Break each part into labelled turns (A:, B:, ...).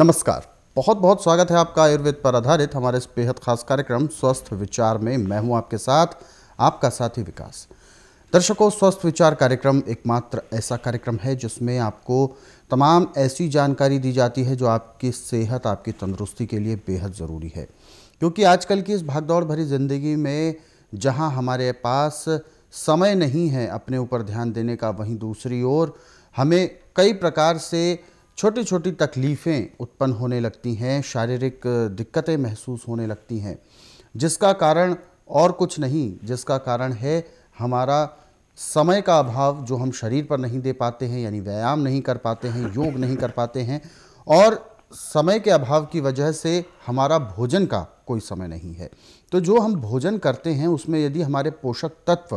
A: नमस्कार बहुत बहुत स्वागत है आपका आयुर्वेद पर आधारित हमारे इस बेहद खास कार्यक्रम स्वस्थ विचार में मैं हूं आपके साथ आपका साथी विकास दर्शकों स्वस्थ विचार कार्यक्रम एकमात्र ऐसा कार्यक्रम है जिसमें आपको तमाम ऐसी जानकारी दी जाती है जो आपकी सेहत आपकी तंदुरुस्ती के लिए बेहद ज़रूरी है क्योंकि आजकल की इस भागदौड़ भरी ज़िंदगी में जहाँ हमारे पास समय नहीं है अपने ऊपर ध्यान देने का वहीं दूसरी ओर हमें कई प्रकार से छोटी छोटी तकलीफ़ें उत्पन्न होने लगती हैं शारीरिक दिक्कतें महसूस होने लगती हैं जिसका कारण और कुछ नहीं जिसका कारण है हमारा समय का अभाव जो हम शरीर पर नहीं दे पाते हैं यानी व्यायाम नहीं कर पाते हैं योग नहीं कर पाते हैं और समय के अभाव की वजह से हमारा भोजन का कोई समय नहीं है तो जो हम भोजन करते हैं उसमें यदि हमारे पोषक तत्व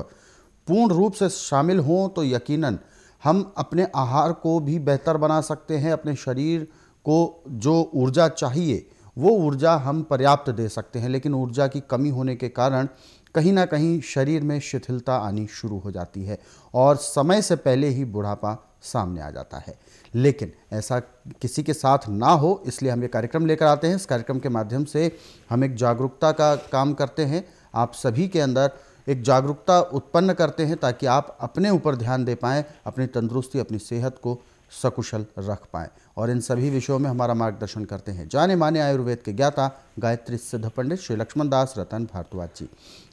A: पूर्ण रूप से शामिल हों तो यकीनन हम अपने आहार को भी बेहतर बना सकते हैं अपने शरीर को जो ऊर्जा चाहिए वो ऊर्जा हम पर्याप्त दे सकते हैं लेकिन ऊर्जा की कमी होने के कारण कहीं ना कहीं शरीर में शिथिलता आनी शुरू हो जाती है और समय से पहले ही बुढ़ापा सामने आ जाता है लेकिन ऐसा किसी के साथ ना हो इसलिए हम ये कार्यक्रम लेकर आते हैं इस कार्यक्रम के माध्यम से हम एक जागरूकता का काम करते हैं आप सभी के अंदर एक जागरूकता उत्पन्न करते हैं ताकि आप अपने ऊपर ध्यान दे पाएँ अपनी तंदुरुस्ती अपनी सेहत को सकुशल रख पाएँ और इन सभी विषयों में हमारा मार्गदर्शन करते हैं जाने माने आयुर्वेद के ज्ञाता गायत्री सिद्ध पंडित श्री लक्ष्मण दास रतन भारद्वाज जी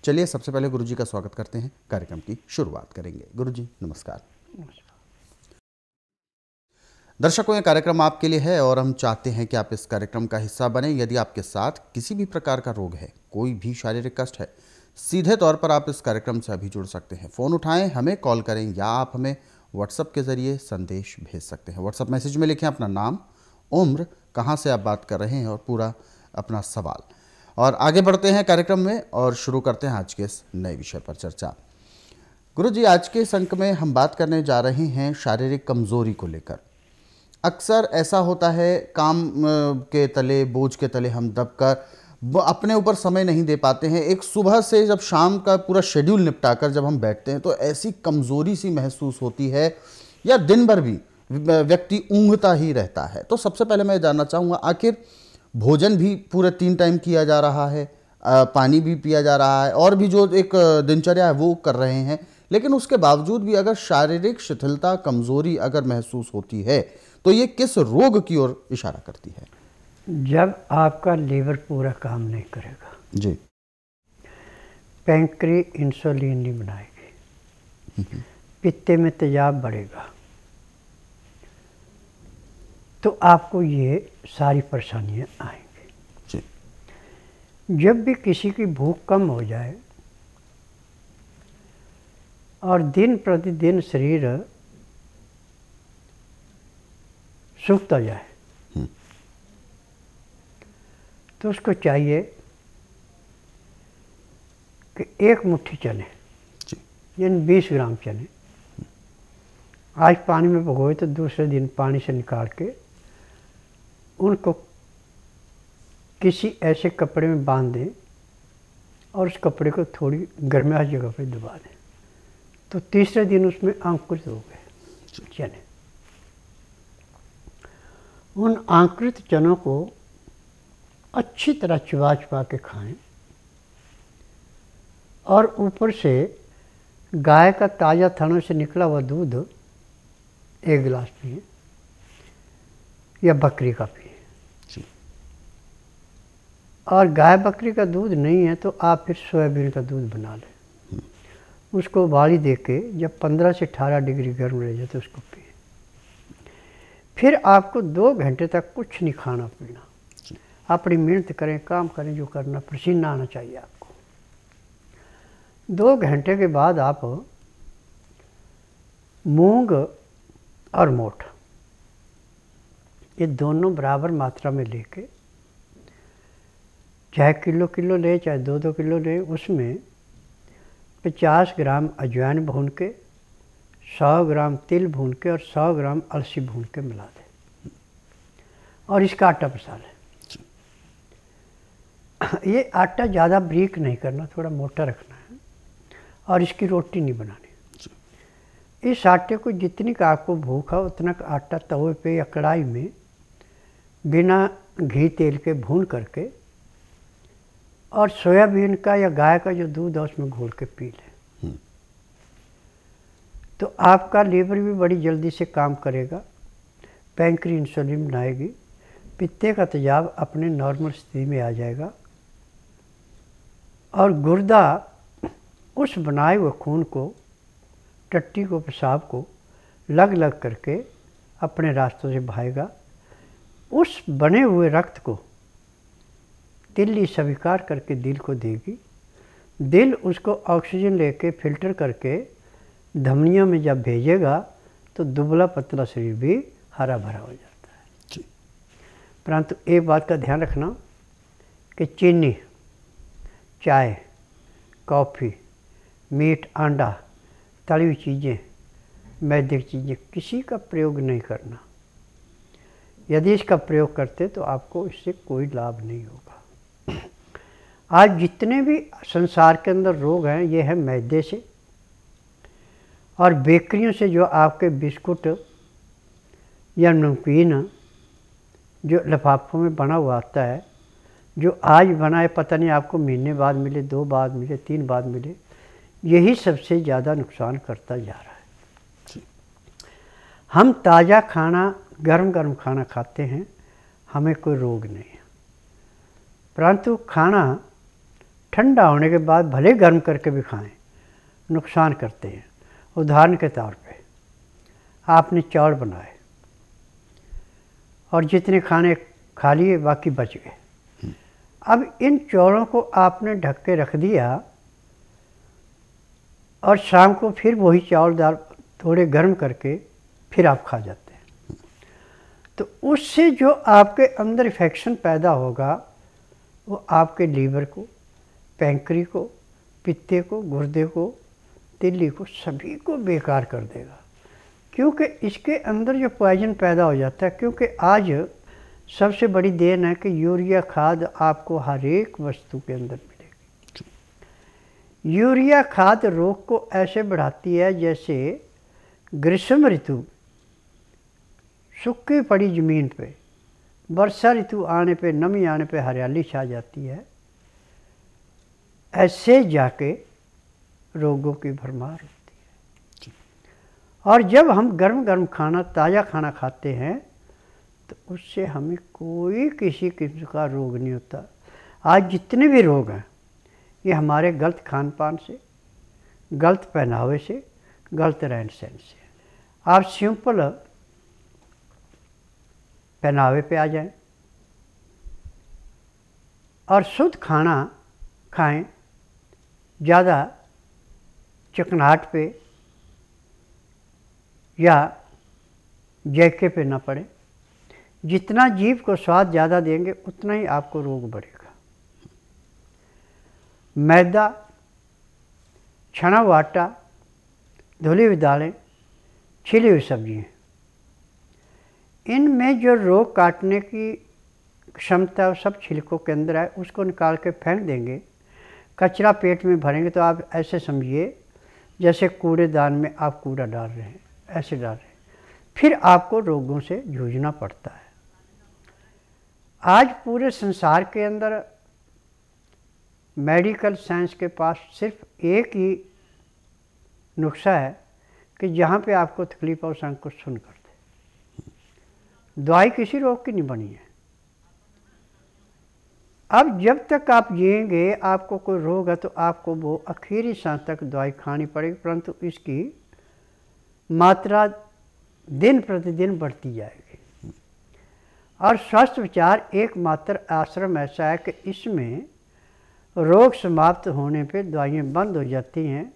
A: चलिए सबसे पहले गुरु जी का स्वागत करते हैं कार्यक्रम की शुरुआत करेंगे गुरु जी नमस्कार दर्शकों ये कार्यक्रम आपके लिए है और हम चाहते हैं कि आप इस कार्यक्रम का हिस्सा बने यदि आपके साथ किसी भी प्रकार का रोग है कोई भी शारीरिक कष्ट है सीधे तौर पर आप इस कार्यक्रम से अभी जुड़ सकते हैं फ़ोन उठाएं हमें कॉल करें या आप हमें व्हाट्सअप के ज़रिए संदेश भेज सकते हैं व्हाट्सअप मैसेज में लिखें अपना नाम उम्र कहाँ से आप बात कर रहे हैं और पूरा अपना सवाल और आगे बढ़ते हैं कार्यक्रम में और शुरू करते हैं आज के इस नए विषय पर चर्चा गुरु जी आज के संक में हम बात करने जा रहे हैं शारीरिक कमज़ोरी को लेकर अक्सर ऐसा होता है काम के तले बोझ के तले हम दबकर अपने ऊपर समय नहीं दे पाते हैं एक सुबह से जब शाम का पूरा शेड्यूल निपटा कर जब हम बैठते हैं तो ऐसी कमज़ोरी सी महसूस होती है या दिन भर भी व्यक्ति ऊँगता ही रहता है तो सबसे पहले मैं जानना चाहूँगा आखिर भोजन भी पूरे तीन टाइम किया जा रहा है पानी भी पिया जा रहा है और भी जो एक दिनचर्या है वो कर रहे हैं लेकिन उसके बावजूद भी अगर शारीरिक शिथिलता कमज़ोरी अगर महसूस होती है तो ये किस रोग की ओर इशारा करती है
B: जब आपका लीवर पूरा काम नहीं करेगा जी पैंक्री इंसुलिन नहीं बनाएगी पित्ते में तेजाब बढ़ेगा तो आपको ये सारी परेशानियाँ आएंगी जी जब भी किसी की भूख कम हो जाए और दिन प्रतिदिन शरीर सुखता जाए तो उसको चाहिए कि एक मुट्ठी चने यानी बीस ग्राम चने आज पानी में भगोए तो दूसरे दिन पानी से निकाल के उनको किसी ऐसे कपड़े में बांध दें और उस कपड़े को थोड़ी गर्मा जगह पर दबा दें तो तीसरे दिन उसमें अंकुरित हो गए चने उन अंकुरित चनों को अच्छी तरह चबा चबा के खाएं और ऊपर से गाय का ताज़ा थनों से निकला हुआ दूध एक गिलास पिए या बकरी का पिए और गाय बकरी का दूध नहीं है तो आप फिर सोयाबीन का दूध बना लें हम्म। उसको उबाली दे के जब 15 से 18 डिग्री गर्म रह जाए तो उसको पिए फिर आपको दो घंटे तक कुछ नहीं खाना पीना अपनी मेहनत करें काम करें जो करना पसीना आना चाहिए आपको दो घंटे के बाद आप मूंग और मोठ ये दोनों बराबर मात्रा में लेके चाहे किलो किलो ले चाहे दो दो किलो ले उसमें 50 ग्राम अजवाइन भून के 100 ग्राम तिल भून के और 100 ग्राम अलसी भून के मिला दें और इसका आटा लें ये आटा ज़्यादा ब्रीक नहीं करना थोड़ा मोटा रखना है और इसकी रोटी नहीं बनानी इस आटे को जितनी का आपको भूख है उतना का आटा तवे पे या कढ़ाई में बिना घी तेल के भून करके और सोयाबीन का या गाय का जो दूध है उसमें घोल के पी लें हम्म। तो आपका लीवर भी बड़ी जल्दी से काम करेगा पैंक्री इंसुलिन बनाएगी पित्ते का तेजाब अपने नॉर्मल स्थिति में आ जाएगा और गुर्दा उस बनाए हुए खून को टट्टी को पेशाब को लग लग करके अपने रास्तों से भाएगा उस बने हुए रक्त को दिल्ली स्वीकार करके दिल को देगी दिल उसको ऑक्सीजन लेके फिल्टर करके धमनियों में जब भेजेगा तो दुबला पतला शरीर भी हरा भरा हो जाता है परंतु एक बात का ध्यान रखना कि चीनी चाय कॉफ़ी मीट अंडा तली हुई चीज़ें मैदे की चीज़ें किसी का प्रयोग नहीं करना यदि इसका प्रयोग करते तो आपको इससे कोई लाभ नहीं होगा आज जितने भी संसार के अंदर रोग हैं ये है मैदे से और बेकरियों से जो आपके बिस्कुट या नमकीन जो लफाफों में बना हुआ आता है जो आज बनाए पता नहीं आपको महीने बाद मिले दो बाद मिले तीन बाद मिले यही सबसे ज़्यादा नुकसान करता जा रहा है हम ताज़ा खाना गर्म गर्म खाना खाते हैं हमें कोई रोग नहीं है परंतु खाना ठंडा होने के बाद भले गर्म करके भी खाएं नुकसान करते हैं उदाहरण के तौर पे आपने चावल बनाए और जितने खाने खा लिए बाकी बच गए अब इन चोरों को आपने ढक के रख दिया और शाम को फिर वही चावल दाल थोड़े गर्म करके फिर आप खा जाते हैं तो उससे जो आपके अंदर इफेक्शन पैदा होगा वो आपके लीवर को पैंकरी को पित्ते को गुर्दे को तिल्ली को सभी को बेकार कर देगा क्योंकि इसके अंदर जो पॉइजन पैदा हो जाता है क्योंकि आज सबसे बड़ी देन है कि यूरिया खाद आपको हर एक वस्तु के अंदर मिलेगी यूरिया खाद रोग को ऐसे बढ़ाती है जैसे ग्रीष्म ऋतु सूखी पड़ी ज़मीन पे वर्षा ऋतु आने पे नमी आने पे हरियाली छा जाती है ऐसे जाके रोगों की भरमार होती है और जब हम गर्म गर्म खाना ताज़ा खाना खाते हैं तो उससे हमें कोई किसी किस्म का रोग नहीं होता आज जितने भी रोग हैं ये हमारे गलत खान पान से गलत पहनावे से गलत रहन सहन से आप सिंपल पहनावे पे आ जाएं और शुद्ध खाना खाएं ज़्यादा चकनाहट पे या जैके पे ना पड़ें जितना जीव को स्वाद ज़्यादा देंगे उतना ही आपको रोग बढ़ेगा मैदा छना हुआ आटा धुली हुई दालें छिली हुई सब्जियाँ इनमें जो रोग काटने की क्षमता सब छिलकों के अंदर आए उसको निकाल के फेंक देंगे कचरा पेट में भरेंगे तो आप ऐसे समझिए जैसे कूड़ेदान में आप कूड़ा डाल रहे हैं ऐसे डाल रहे हैं फिर आपको रोगों से जूझना पड़ता है आज पूरे संसार के अंदर मेडिकल साइंस के पास सिर्फ एक ही नुस्खा है कि जहाँ पे आपको तकलीफ और संकोच सुन कर दे दवाई किसी रोग की नहीं बनी है अब जब तक आप जिएंगे आपको कोई रोग है तो आपको वो आखिरी सांस तक दवाई खानी पड़ेगी परंतु इसकी मात्रा दिन प्रतिदिन बढ़ती जाएगी और स्वस्थ विचार एकमात्र आश्रम ऐसा है कि इसमें रोग समाप्त होने पे दवाइयाँ बंद हो जाती हैं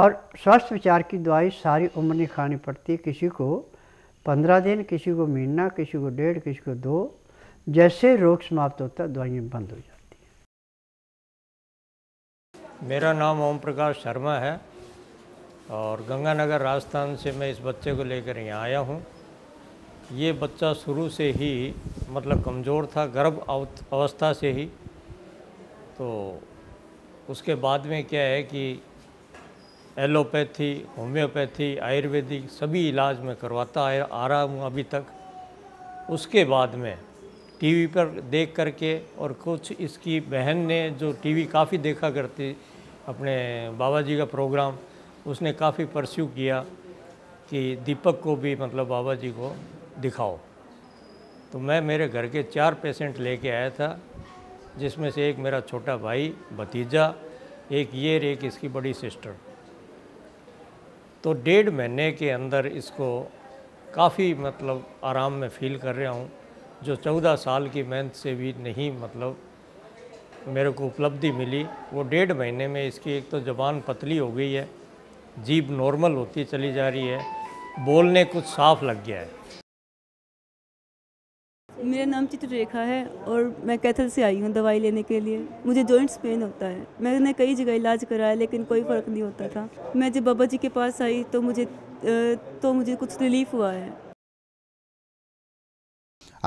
B: और स्वस्थ विचार की दवाई सारी उम्र नहीं खानी पड़ती किसी को पंद्रह दिन किसी को महीना किसी को डेढ़ किसी को दो जैसे रोग समाप्त होता है दवाइयाँ बंद हो जाती हैं
C: मेरा नाम ओम प्रकाश शर्मा है और गंगानगर राजस्थान से मैं इस बच्चे को लेकर यहाँ आया हूँ ये बच्चा शुरू से ही मतलब कमज़ोर था गर्भ अवस्था से ही तो उसके बाद में क्या है कि एलोपैथी होम्योपैथी आयुर्वेदिक सभी इलाज में करवाता आ रहा हूँ अभी तक उसके बाद में टीवी पर देख करके और कुछ इसकी बहन ने जो टीवी काफ़ी देखा करती अपने बाबा जी का प्रोग्राम उसने काफ़ी परस्यू किया कि दीपक को भी मतलब बाबा जी को दिखाओ तो मैं मेरे घर के चार पेशेंट लेके आया था जिसमें से एक मेरा छोटा भाई भतीजा एक ये एक इसकी बड़ी सिस्टर तो डेढ़ महीने के अंदर इसको काफ़ी मतलब आराम में फील कर रहा हूँ जो चौदह साल की मेहनत से भी नहीं मतलब मेरे को उपलब्धि मिली वो डेढ़ महीने में इसकी एक तो ज़बान पतली हो गई है जीभ नॉर्मल होती चली जा रही है बोलने कुछ साफ लग गया है
A: मेरा नाम चित्र रेखा है और मैं कैथल से आई हूँ दवाई लेने के लिए मुझे जॉइंट्स पेन होता है मैंने कई जगह इलाज कराया लेकिन कोई फ़र्क नहीं होता था मैं जब बाबा जी के पास आई तो मुझे तो मुझे कुछ रिलीफ हुआ है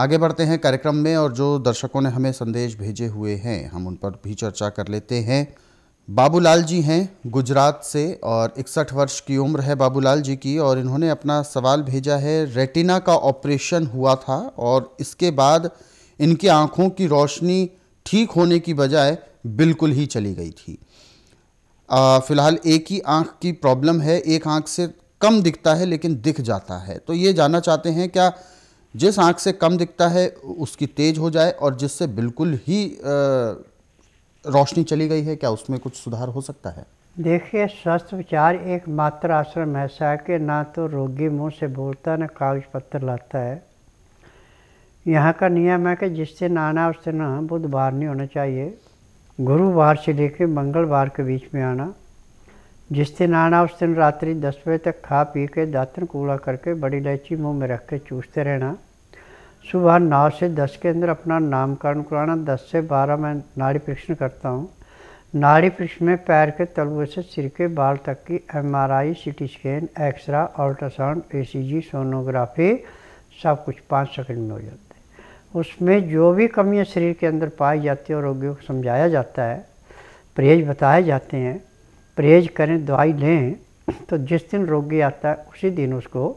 A: आगे बढ़ते हैं कार्यक्रम में और जो दर्शकों ने हमें संदेश भेजे हुए हैं हम उन पर भी चर्चा कर लेते हैं बाबूलाल जी हैं गुजरात से और इकसठ वर्ष की उम्र है बाबूलाल जी की और इन्होंने अपना सवाल भेजा है रेटिना का ऑपरेशन हुआ था और इसके बाद इनकी आँखों की रोशनी ठीक होने की बजाय बिल्कुल ही चली गई थी फ़िलहाल एक ही आँख की प्रॉब्लम है एक आँख से कम दिखता है लेकिन दिख जाता है तो ये जानना चाहते हैं क्या जिस आँख से कम दिखता है उसकी तेज हो जाए और जिससे बिल्कुल ही आ, रोशनी चली गई है क्या उसमें कुछ सुधार हो सकता है
B: देखिए स्वस्थ विचार एक मात्र आश्रम ऐसा है कि ना तो रोगी मुंह से बोलता ना कागज पत्र लाता है यहाँ का नियम है कि जिस दिन आना उस दिन बुधवार नहीं होना चाहिए गुरुवार से लेकर मंगलवार के बीच में आना जिस दिन आना उस दिन रात्रि दस बजे तक खा पी के दातन कूड़ा करके बड़ी इलायची मुंह में रख के चूसते रहना सुबह नौ से दस के अंदर अपना नामकरण कराना दस से बारह मैं नाड़ी परीक्षण करता हूँ नाड़ी परीक्षण में पैर के तलवे से सिर के बाल तक की MRI, CT scan x-ray ultrasound ECG, sonography सब कुछ पाँच सेकंड में हो जाते है उसमें जो भी कमियाँ शरीर के अंदर पाई जाती है और रोगियों को समझाया जाता है परहेज बताए जाते हैं परहेज करें दवाई लें तो जिस दिन रोगी आता है उसी दिन उसको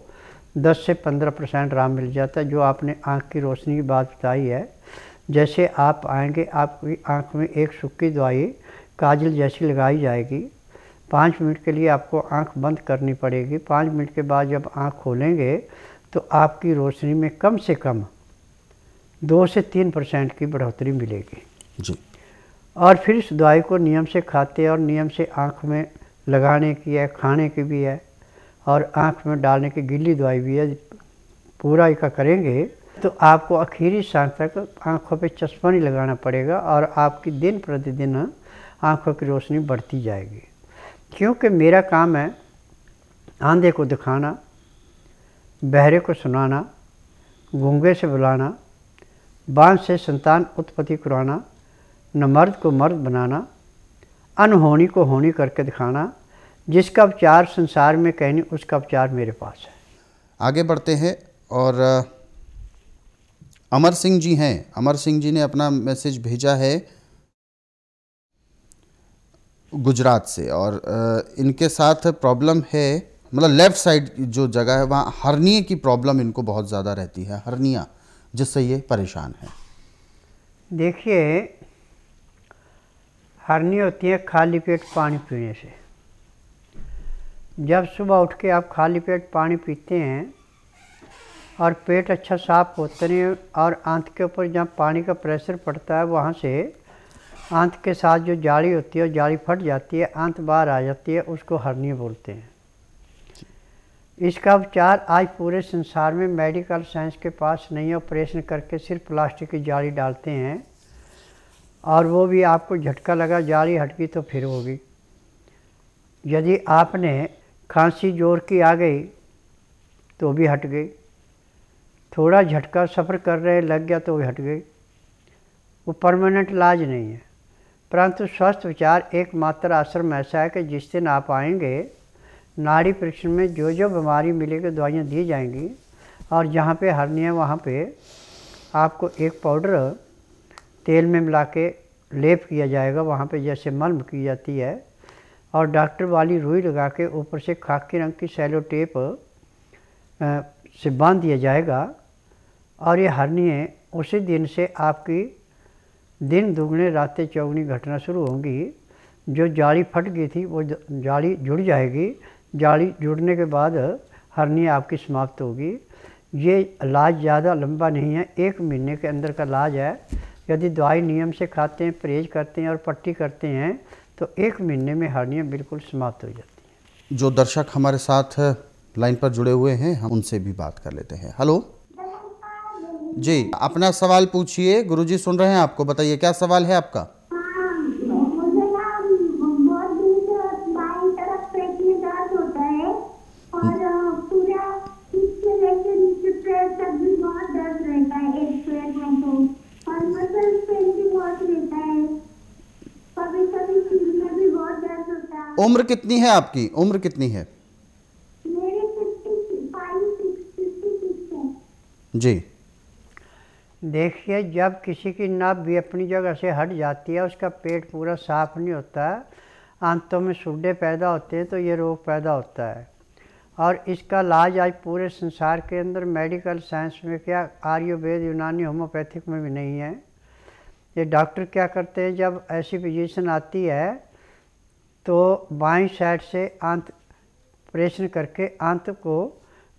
B: दस से पंद्रह परसेंट आराम मिल जाता है जो आपने आँख की रोशनी की बात बताई है जैसे आप आएंगे आपकी आँख में एक सुखी दवाई काजल जैसी लगाई जाएगी पाँच मिनट के लिए आपको आँख बंद करनी पड़ेगी पाँच मिनट के बाद जब आँख खोलेंगे तो आपकी रोशनी में कम से कम दो से तीन परसेंट की बढ़ोतरी मिलेगी जी और फिर इस दवाई को नियम से खाते और नियम से आँख में लगाने की है खाने की भी है और आँख में डालने की गिल्ली दवाई भी है पूरा इसका करेंगे तो आपको आखिरी सांस तक आँखों पे चश्मा नहीं लगाना पड़ेगा और आपकी दिन प्रतिदिन आँखों की रोशनी बढ़ती जाएगी क्योंकि मेरा काम है आंधे को दिखाना बहरे को सुनाना गूंगे से बुलाना बांध से संतान उत्पत्ति कराना न मर्द को मर्द बनाना अनहोनी को होनी करके दिखाना जिसका उपचार संसार में कहने उसका उपचार मेरे पास है आगे बढ़ते हैं और
A: अमर सिंह जी हैं अमर सिंह जी ने अपना मैसेज भेजा है गुजरात से और इनके साथ प्रॉब्लम है मतलब लेफ़्ट साइड जो जगह है वहाँ हरनी की प्रॉब्लम इनको बहुत ज़्यादा रहती है हरनिया जिससे ये परेशान है
B: देखिए हरनी होती है खाली पेट पानी पीने से जब सुबह उठ के आप खाली पेट पानी पीते हैं और पेट अच्छा साफ होते हैं और आंत के ऊपर जहाँ पानी का प्रेशर पड़ता है वहाँ से आंत के साथ जो जाली होती है जाली फट जाती है आंत बाहर आ जाती है उसको हरनी बोलते हैं इसका उपचार आज पूरे संसार में मेडिकल साइंस के पास नहीं है ऑपरेशन करके सिर्फ प्लास्टिक की जाली डालते हैं और वो भी आपको झटका लगा जाली हटकी तो फिर होगी यदि आपने खांसी जोर की आ गई तो भी हट गई थोड़ा झटका सफ़र कर रहे लग गया तो भी हट गई वो परमानेंट इलाज नहीं है परंतु स्वस्थ विचार एकमात्र आश्रम ऐसा है कि जिस दिन आप आएंगे नाड़ी परीक्षण में जो जो बीमारी मिलेगी दवाइयाँ दी जाएंगी और जहाँ पे है वहाँ पे आपको एक पाउडर तेल में मिला के लेप किया जाएगा वहाँ पे जैसे मलम की जाती है और डॉक्टर वाली रुई लगा के ऊपर से खाकी रंग की सैलो टेप से बांध दिया जाएगा और ये हरनिए उसी दिन से आपकी दिन दुगने रातें चौगनी घटना शुरू होंगी जो जाली फट गई थी वो जाली जुड़ जाएगी जाली जुड़ने के बाद हरनी आपकी समाप्त होगी ये इलाज ज़्यादा लंबा नहीं है एक महीने के अंदर का इलाज है यदि दवाई नियम से खाते हैं परहेज करते हैं और पट्टी करते हैं तो एक महीने में हार्निया बिल्कुल समाप्त हो जाती
A: है जो दर्शक हमारे साथ लाइन पर जुड़े हुए हैं हम उनसे भी बात कर लेते हैं हेलो जी अपना सवाल पूछिए गुरुजी सुन रहे हैं आपको बताइए क्या सवाल है आपका उम्र कितनी है आपकी उम्र कितनी है जी
B: देखिए जब किसी की नाप भी अपनी जगह से हट जाती है उसका पेट पूरा साफ नहीं होता है आंतों में सूडे पैदा होते हैं तो ये रोग पैदा होता है और इसका इलाज आज पूरे संसार के अंदर मेडिकल साइंस में क्या आयुर्वेद यूनानी होम्योपैथिक में भी नहीं है ये डॉक्टर क्या करते हैं जब ऐसी पोजिशन आती है तो बाई साइड से अंत प्रेशन करके अंत को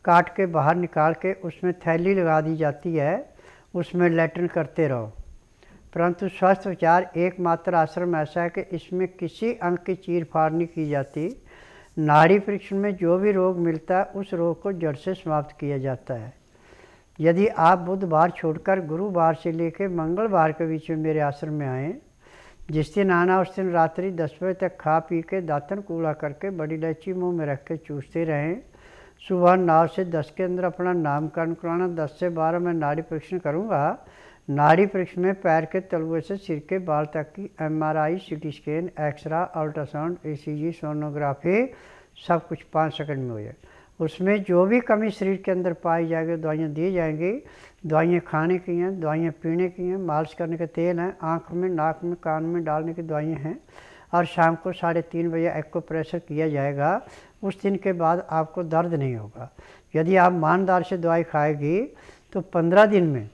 B: काट के बाहर निकाल के उसमें थैली लगा दी जाती है उसमें लेटन करते रहो परंतु स्वस्थ विचार एकमात्र आश्रम ऐसा है कि इसमें किसी अंग की चीर फाड़ नहीं की जाती नाड़ी परीक्षण में जो भी रोग मिलता है उस रोग को जड़ से समाप्त किया जाता है यदि आप बुधवार छोड़कर गुरुवार से लेकर मंगलवार के बीच में मेरे आश्रम में आएँ जिस दिन आना उस दिन रात्रि दस बजे तक खा पी के दातन कूड़ा करके बड़ी इलायची मुँह में रख के चूसते रहें सुबह नौ से दस के अंदर अपना नामकरण कराना दस से बारह में नाड़ी परीक्षण करूँगा नाड़ी परीक्षण में पैर के तलुए से सिर के बाल तक की M R I C T scan x-ray ultrasound E C G sonography सब कुछ पाँच सेकंड में हो जाए उसमें जो भी कमी शरीर के अंदर पाई जाएगी दवाइयाँ दी जाएंगी दवाइयाँ खाने की हैं दवाइयाँ पीने की हैं मालिश करने के तेल हैं आँख में नाक में कान में डालने की दवाइयाँ हैं और शाम को साढ़े तीन बजे एक्को प्रेशर किया जाएगा उस दिन के बाद आपको दर्द नहीं होगा यदि आप मानदार से दवाई खाएगी तो पंद्रह दिन में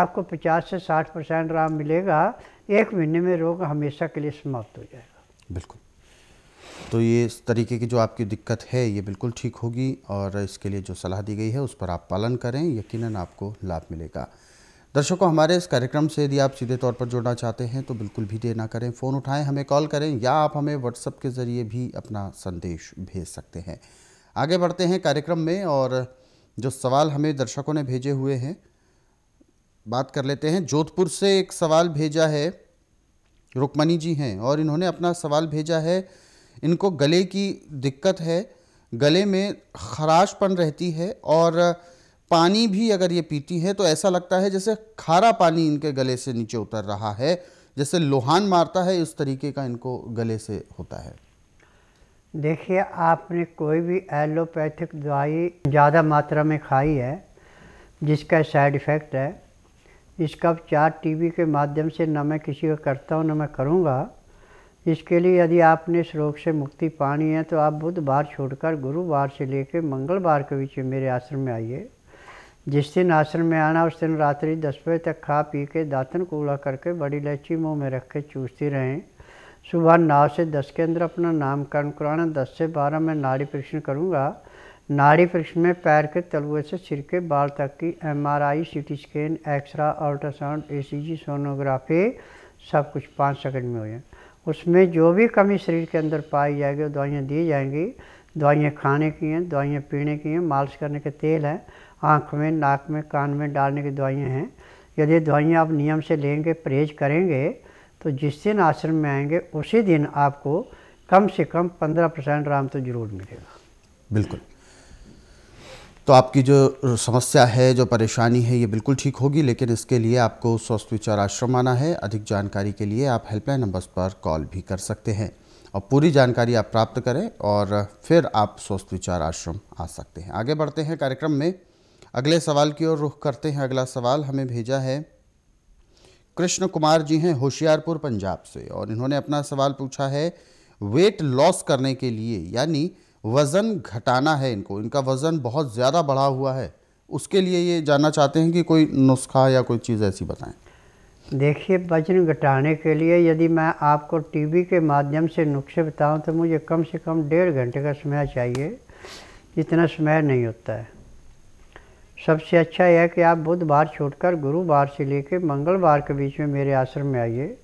B: आपको पचास से साठ परसेंट आराम मिलेगा एक महीने में रोग हमेशा के लिए समाप्त हो जाएगा
A: बिल्कुल तो ये इस तरीके की जो आपकी दिक्कत है ये बिल्कुल ठीक होगी और इसके लिए जो सलाह दी गई है उस पर आप पालन करें यकीनन आपको लाभ मिलेगा दर्शकों हमारे इस कार्यक्रम से यदि आप सीधे तौर पर जुड़ना चाहते हैं तो बिल्कुल भी देना करें फ़ोन उठाएं हमें कॉल करें या आप हमें व्हाट्सएप के ज़रिए भी अपना संदेश भेज सकते हैं आगे बढ़ते हैं कार्यक्रम में और जो सवाल हमें दर्शकों ने भेजे हुए हैं बात कर लेते हैं जोधपुर से एक सवाल भेजा है रुकमणी जी हैं और इन्होंने अपना सवाल भेजा है इनको गले की दिक्कत है गले में खराशपन रहती है और पानी भी अगर ये पीती है तो ऐसा लगता है जैसे खारा पानी इनके गले से नीचे उतर रहा है जैसे लोहान मारता है उस तरीके का इनको गले से होता है
B: देखिए आपने कोई भी एलोपैथिक दवाई ज़्यादा मात्रा में खाई है जिसका साइड इफ़ेक्ट है इसका उपचार टीवी के माध्यम से न मैं किसी को करता हूँ ना मैं करूँगा इसके लिए यदि आपने इस रोग से मुक्ति पानी है तो आप बुधवार छोड़कर गुरुवार से लेकर मंगलवार के बीच मेरे आश्रम में आइए जिस दिन आश्रम में आना उस दिन रात्रि दस बजे तक खा पी के दातन कूड़ा करके बड़ी इलायची मुँह में रख के चूसती रहें सुबह नौ से दस के अंदर अपना नामकरण कराना दस से बारह में नाड़ी परीक्षण करूँगा नाड़ी परीक्षण में पैर के तलुए से सिर के बाल तक की MRI, CT scan x-ray ultrasound ECG sonography सब कुछ पाँच सेकंड में हो जाए उसमें जो भी कमी शरीर के अंदर पाई जाएगी दवाइयाँ दी जाएंगी दवाइयाँ खाने की हैं दवाइयाँ पीने की हैं मालिश करने के तेल हैं आँख में नाक में कान में डालने की दवाइयाँ हैं यदि दवाइयाँ आप नियम से लेंगे परहेज करेंगे तो जिस दिन आश्रम में आएंगे उसी दिन आपको कम से कम पंद्रह परसेंट आराम तो जरूर मिलेगा
A: बिल्कुल तो आपकी जो समस्या है जो परेशानी है ये बिल्कुल ठीक होगी लेकिन इसके लिए आपको स्वस्थ विचार आश्रम आना है अधिक जानकारी के लिए आप हेल्पलाइन नंबर्स पर कॉल भी कर सकते हैं और पूरी जानकारी आप प्राप्त करें और फिर आप स्वस्थ विचार आश्रम आ सकते हैं आगे बढ़ते हैं कार्यक्रम में अगले सवाल की ओर रुख करते हैं अगला सवाल हमें भेजा है कृष्ण कुमार जी हैं होशियारपुर पंजाब से और इन्होंने अपना सवाल पूछा है वेट लॉस करने के लिए यानी वज़न घटाना है इनको इनका वज़न बहुत ज़्यादा बढ़ा हुआ है उसके लिए ये जानना चाहते हैं कि कोई नुस्खा या कोई चीज़ ऐसी बताएं
B: देखिए वजन घटाने के लिए यदि मैं आपको टीवी के माध्यम से नुस्खे बताऊं तो मुझे कम से कम डेढ़ घंटे का समय चाहिए इतना समय नहीं होता है सबसे अच्छा यह है कि आप बुधवार छोड़कर गुरुवार से लेकर मंगलवार के बीच में मेरे आश्रम में आइए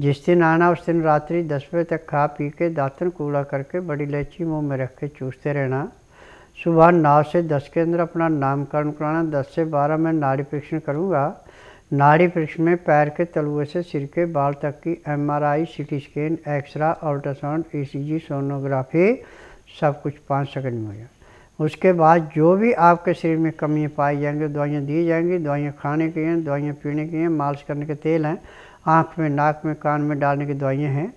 B: जिस दिन आना उस दिन रात्रि दस बजे तक खा पी के दातन कूड़ा करके बड़ी लेची मुंह में रख के चूसते रहना सुबह नौ से दस के अंदर अपना नामकरण कराना दस से बारह में नाड़ी परीक्षण करूँगा नाड़ी परीक्षण में पैर के तलुए से सिर के बाल तक की M R I C T scan x-ray ultrasound C G sonography सब कुछ पाँच सेकेंड में हो जाए उसके बाद जो भी आपके शरीर में कमियाँ पाई जाएंगी दवाइयाँ दी जाएंगी दवाइयाँ खाने की हैं दवाइयाँ पीने की हैं मालिश करने के तेल हैं आँख में नाक में कान में डालने की दवाइयाँ हैं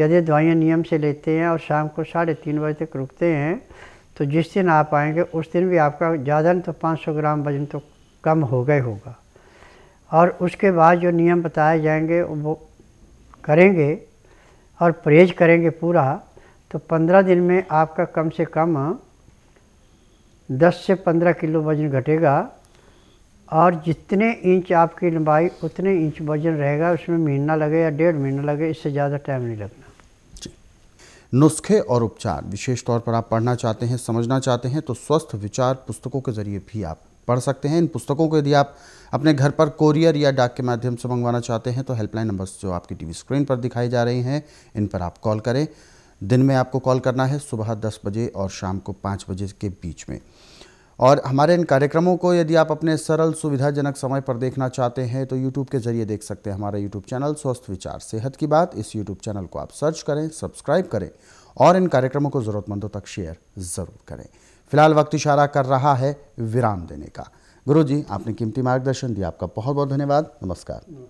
B: यदि दवाइयाँ नियम से लेते हैं और शाम को साढ़े तीन बजे तक रुकते हैं तो जिस दिन आप आएंगे उस दिन भी आपका ज़्यादा नहीं तो 500 ग्राम वजन तो कम हो गए होगा और उसके बाद जो नियम बताए जाएंगे वो करेंगे और परहेज करेंगे पूरा तो 15 दिन में आपका कम से कम 10 से 15 किलो वजन घटेगा और जितने इंच आपकी लंबाई उतने इंच वजन रहेगा उसमें महीना लगे या डेढ़ महीना लगे इससे ज़्यादा टाइम नहीं लगना
A: नुस्खे और उपचार विशेष तौर पर आप पढ़ना चाहते हैं समझना चाहते हैं तो स्वस्थ विचार पुस्तकों के जरिए भी आप पढ़ सकते हैं इन पुस्तकों को यदि आप अपने घर पर कोरियर या डाक के माध्यम से मंगवाना चाहते हैं तो हेल्पलाइन नंबर्स जो आपकी टीवी स्क्रीन पर दिखाई जा रही हैं इन पर आप कॉल करें दिन में आपको कॉल करना है सुबह दस बजे और शाम को पाँच बजे के बीच में और हमारे इन कार्यक्रमों को यदि आप अपने सरल सुविधाजनक समय पर देखना चाहते हैं तो यूट्यूब के जरिए देख सकते हैं हमारा यूट्यूब चैनल स्वस्थ विचार सेहत की बात इस यूट्यूब चैनल को आप सर्च करें सब्सक्राइब करें और इन कार्यक्रमों को ज़रूरतमंदों तक शेयर ज़रूर करें फिलहाल वक्त इशारा कर रहा है विराम देने का गुरु जी आपने कीमती मार्गदर्शन दिया आपका बहुत बहुत धन्यवाद नमस्कार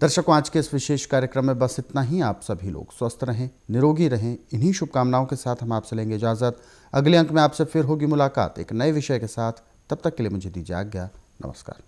A: दर्शकों आज के इस विशेष कार्यक्रम में बस इतना ही आप सभी लोग स्वस्थ रहें निरोगी रहें इन्हीं शुभकामनाओं के साथ हम आपसे लेंगे इजाजत अगले अंक में आपसे फिर होगी मुलाकात एक नए विषय के साथ तब तक के लिए मुझे दीजिए आज्ञा नमस्कार